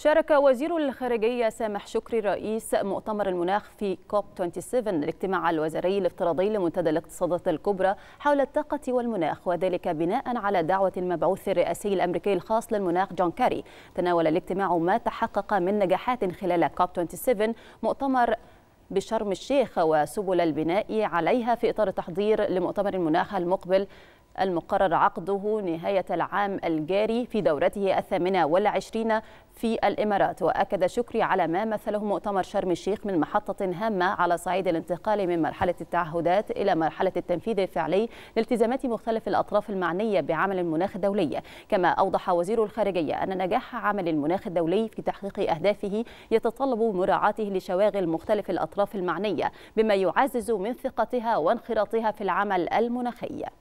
شارك وزير الخارجية سامح شكري رئيس مؤتمر المناخ في كوب 27 الاجتماع الوزاري الافتراضي لمنتدى الاقتصادات الكبرى حول الطاقة والمناخ وذلك بناء على دعوة المبعوث الرئاسي الأمريكي الخاص للمناخ جون كاري تناول الاجتماع ما تحقق من نجاحات خلال كوب 27 مؤتمر بشرم الشيخ وسبل البناء عليها في إطار تحضير لمؤتمر المناخ المقبل المقرر عقده نهاية العام الجاري في دورته الثامنة والعشرين في الإمارات وأكد شكري على ما مثله مؤتمر شرم الشيخ من محطة هامة على صعيد الانتقال من مرحلة التعهدات إلى مرحلة التنفيذ الفعلي لالتزامات مختلف الأطراف المعنية بعمل المناخ الدولي كما أوضح وزير الخارجية أن نجاح عمل المناخ الدولي في تحقيق أهدافه يتطلب مراعاته لشواغل مختلف الأطراف المعنية بما يعزز من ثقتها وانخراطها في العمل المناخي